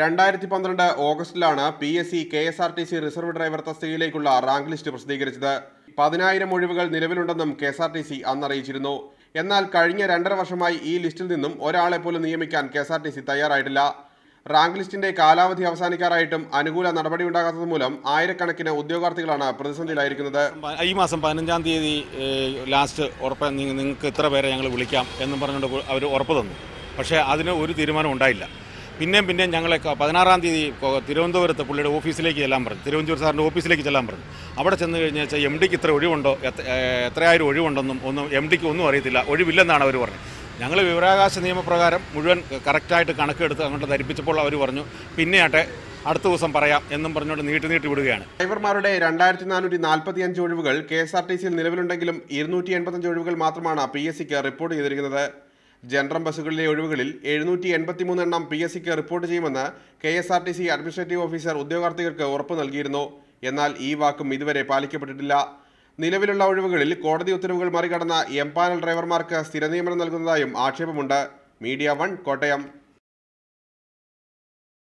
രണ്ടായിരത്തി പന്ത്രണ്ട് ഓഗസ്റ്റിലാണ് P S C K S R T C reserve driver തസ്തികയിലേക്കുള്ള റാങ്ക് ലിസ്റ്റ് പ്രസിദ്ധീകരിച്ചത് പതിനായിരം ഒഴിവുകൾ നിലവിലുണ്ടെന്നും K S R T C അന്നറിയിച്ചിരുന്നു എന്നാൽ കഴിഞ്ഞ രണ്ടര വർഷമായി ഈ ലിസ്റ്റിൽ നിന്നും ഒരാളെ പോലും നിയമിക്കാൻ K S R T C തയ്യാറായിട്ടില്ല റാങ്ക് ലിസ്റ്റിന്റെ കാലാവധി അവസാനിക്കാറായിട്ടും അനുകൂല നടപടി ഉണ്ടാകാത്തത് മൂലം ആയിരക്കണക്കിന് ഉദ്യോഗാർത്ഥികളാണ് പ്രതിസന്ധിയിലായിരിക്കുന്നത് ഈ മാസം പതിനഞ്ചാം തീയതി ലാസ്റ്റ് ഉറപ്പ് നിങ്ങൾക്ക് ഇത്ര പേരെ ഞങ്ങൾ വിളിക്കാം എന്ന് പറഞ്ഞുകൊണ്ട് അവർ ഉറപ്പ് തന്നു പക്ഷേ അതിന് ഒരു തീരുമാനം ഉണ്ടായില്ല പിന്നെയും പിന്നെയും ഞങ്ങളെ പതിനാറാം തീയതി തിരുവനന്തപുരത്ത് പുള്ളിയുടെ ഓഫീസിലേക്ക് ചെല്ലാൻ പറഞ്ഞു തിരുവനന്തപുരം സാറിൻ്റെ ഓഫീസിലേക്ക് ചെല്ലാൻ പറഞ്ഞു അവിടെ ചെന്ന് കഴിഞ്ഞാൽ വെച്ചാൽ എം ഡിക്ക് ഇത്ര ഒഴിവുണ്ടോ എത്രയായിരം ഒഴിവുണ്ടെന്നും ഒന്നും എം ഡിക്ക് ഒന്നും അറിയത്തില്ല ഒഴിവില്ലെന്നാണ് അവർ പറഞ്ഞത് ഞങ്ങൾ വിവരാകാശ നിയമപ്രകാരം മുഴുവൻ കറക്റ്റായിട്ട് കണക്കെടുത്ത് അങ്ങോട്ട് ധരിപ്പിച്ചപ്പോൾ അവർ പറഞ്ഞു പിന്നെയാട്ടെ അടുത്ത ദിവസം പറയാം എന്നും പറഞ്ഞുകൊണ്ട് നീട്ടി നീട്ടി വിടുകയാണ് ഡ്രൈവർമാരുടെ രണ്ടായിരത്തി നാനൂറ്റി നാൽപ്പത്തി അഞ്ച് ഒഴിവുകൾ കെ എസ് ആർ ടി സിയിൽ നിലവിലുണ്ടെങ്കിലും ഇരുന്നൂറ്റി എൺപത്തഞ്ച് ഒഴിവുകൾ മാത്രമാണ് പി എസ് സിക്ക് റിപ്പോർട്ട് ചെയ്തിരിക്കുന്നത് ജനറൽ ബസ്സുകളിലെ ഒഴിവുകളിൽ എഴുന്നൂറ്റി എൺപത്തിമൂന്ന് എണ്ണം പി എസ് സിക്ക് റിപ്പോർട്ട് ചെയ്യുമെന്ന് K S R T C administrative officer ഉദ്യോഗാർത്ഥികൾക്ക് ഉറപ്പ് നൽകിയിരുന്നു എന്നാൽ ഈ വാക്കും ഇതുവരെ പാലിക്കപ്പെട്ടിട്ടില്ല നിലവിലുള്ള ഒഴിവുകളിൽ കോടതി ഉത്തരവുകൾ മറികടന്ന എംപാനൽ ഡ്രൈവർമാർക്ക് സ്ഥിരനിയമനം നൽകുന്നതായും ആക്ഷേപമുണ്ട് മീഡിയ വൺ കോട്ടയം